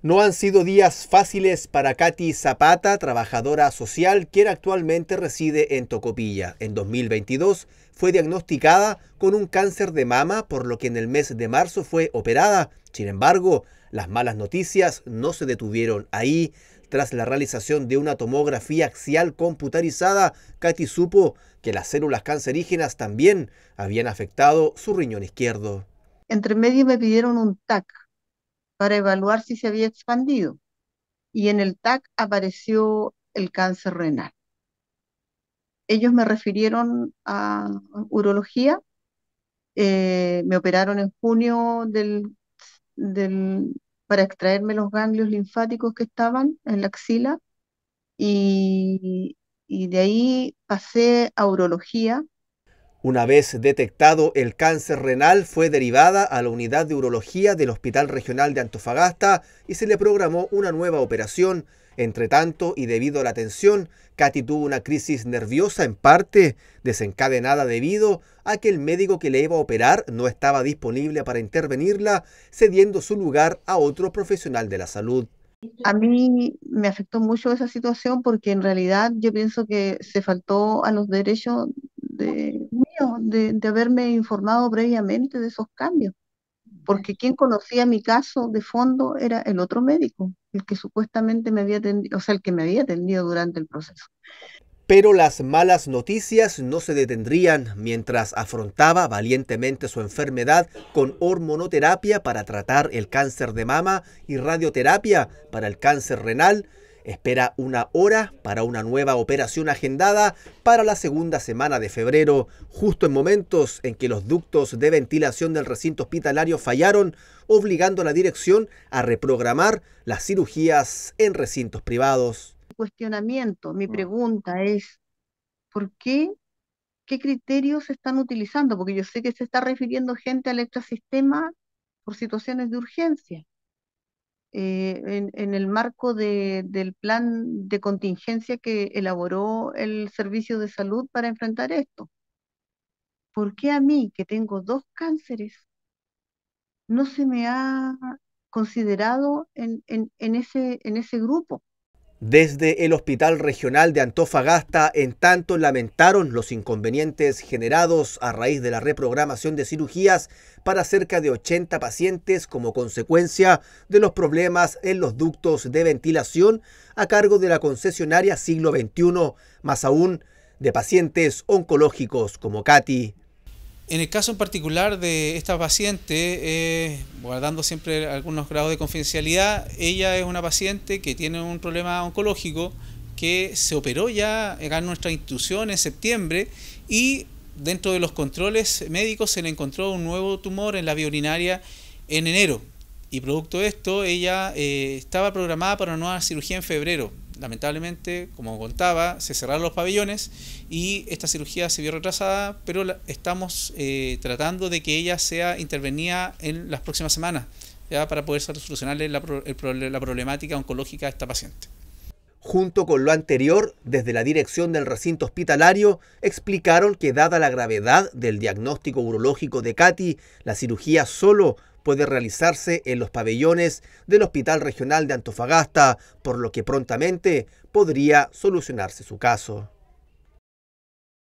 No han sido días fáciles para Katy Zapata, trabajadora social, quien actualmente reside en Tocopilla. En 2022 fue diagnosticada con un cáncer de mama, por lo que en el mes de marzo fue operada. Sin embargo, las malas noticias no se detuvieron ahí. Tras la realización de una tomografía axial computarizada, Katy supo que las células cancerígenas también habían afectado su riñón izquierdo. Entre medio me pidieron un TAC, para evaluar si se había expandido. Y en el TAC apareció el cáncer renal. Ellos me refirieron a urología, eh, me operaron en junio del, para extraerme los ganglios linfáticos que estaban en la axila y, y de ahí pasé a urología una vez detectado el cáncer renal, fue derivada a la unidad de urología del Hospital Regional de Antofagasta y se le programó una nueva operación. Entre tanto, y debido a la tensión, Katy tuvo una crisis nerviosa en parte desencadenada debido a que el médico que le iba a operar no estaba disponible para intervenirla, cediendo su lugar a otro profesional de la salud. A mí me afectó mucho esa situación porque en realidad yo pienso que se faltó a los derechos de, mío, de, haberme informado previamente de esos cambios, porque quien conocía mi caso de fondo era el otro médico, el que supuestamente me había o sea, el que me había atendido durante el proceso. Pero las malas noticias no se detendrían mientras afrontaba valientemente su enfermedad con hormonoterapia para tratar el cáncer de mama y radioterapia para el cáncer renal espera una hora para una nueva operación agendada para la segunda semana de febrero, justo en momentos en que los ductos de ventilación del recinto hospitalario fallaron, obligando a la dirección a reprogramar las cirugías en recintos privados. Cuestionamiento, mi mm. pregunta es, ¿por qué? ¿Qué criterios están utilizando? Porque yo sé que se está refiriendo gente al extrasistema por situaciones de urgencia. Eh, en, el marco del plan de contingencia que elaboró el Servicio de Salud para enfrentar esto. ¿Por qué a mí, que tengo dos cánceres, no se me ha considerado ese, en ese grupo? Desde el Hospital Regional de Antofagasta, en tanto, lamentaron los inconvenientes generados a raíz de la reprogramación de cirugías para cerca de 80 pacientes como consecuencia de los problemas en los ductos de ventilación a cargo de la concesionaria siglo XXI, más aún de pacientes oncológicos como Katy. En el caso en particular de esta paciente, eh, guardando siempre algunos grados de confidencialidad, ella es una paciente que tiene un problema oncológico que se operó ya en nuestra institución en septiembre y dentro de los controles médicos se le encontró un nuevo tumor en la vía urinaria en enero. Y producto de esto, ella eh, estaba programada para una nueva cirugía en febrero. Lamentablemente, como contaba, se cerraron los pabellones y esta cirugía se vio retrasada, pero estamos eh, tratando de que ella sea intervenida en las próximas semanas, ya para poder solucionarle la, problemática oncológica a esta paciente. Junto con lo anterior, desde la dirección del recinto hospitalario explicaron que dada la gravedad del diagnóstico urológico de Katy, la cirugía solo puede realizarse en los pabellones del Hospital Regional de Antofagasta, por lo que prontamente podría solucionarse su caso.